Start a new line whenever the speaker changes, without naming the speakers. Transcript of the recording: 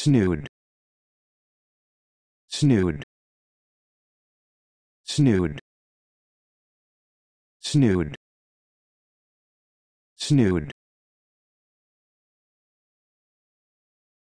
snood snood snood snood snood